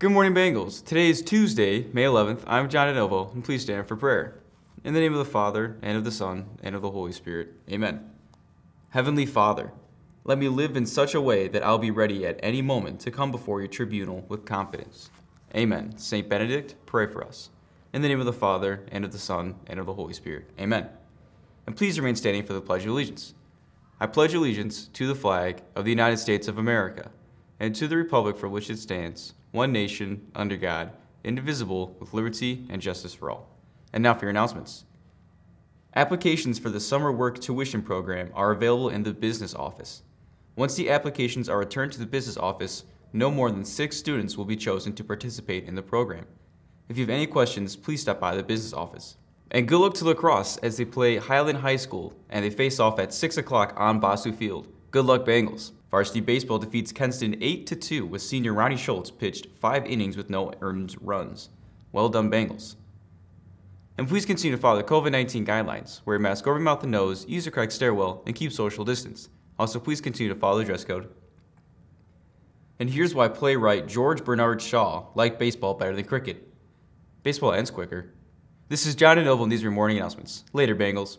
Good morning, Bengals. Today is Tuesday, May 11th. I'm John Adelvo, and please stand for prayer. In the name of the Father, and of the Son, and of the Holy Spirit. Amen. Heavenly Father, let me live in such a way that I'll be ready at any moment to come before your tribunal with confidence. Amen. St. Benedict, pray for us. In the name of the Father, and of the Son, and of the Holy Spirit. Amen. And please remain standing for the Pledge of Allegiance. I pledge allegiance to the flag of the United States of America, and to the republic for which it stands one nation, under God, indivisible, with liberty and justice for all. And now for your announcements. Applications for the Summer Work Tuition Program are available in the business office. Once the applications are returned to the business office, no more than six students will be chosen to participate in the program. If you have any questions, please stop by the business office. And good luck to lacrosse as they play Highland High School and they face off at 6 o'clock on Basu Field. Good luck, Bengals. Varsity Baseball defeats Kenston 8-2 with senior Ronnie Schultz pitched five innings with no earned runs. Well done, Bengals. And please continue to follow the COVID-19 guidelines. Wear a mask over mouth and nose, use a correct stairwell, and keep social distance. Also, please continue to follow the dress code. And here's why playwright George Bernard Shaw liked baseball better than cricket. Baseball ends quicker. This is John and Noble, and these are your morning announcements. Later, Bengals.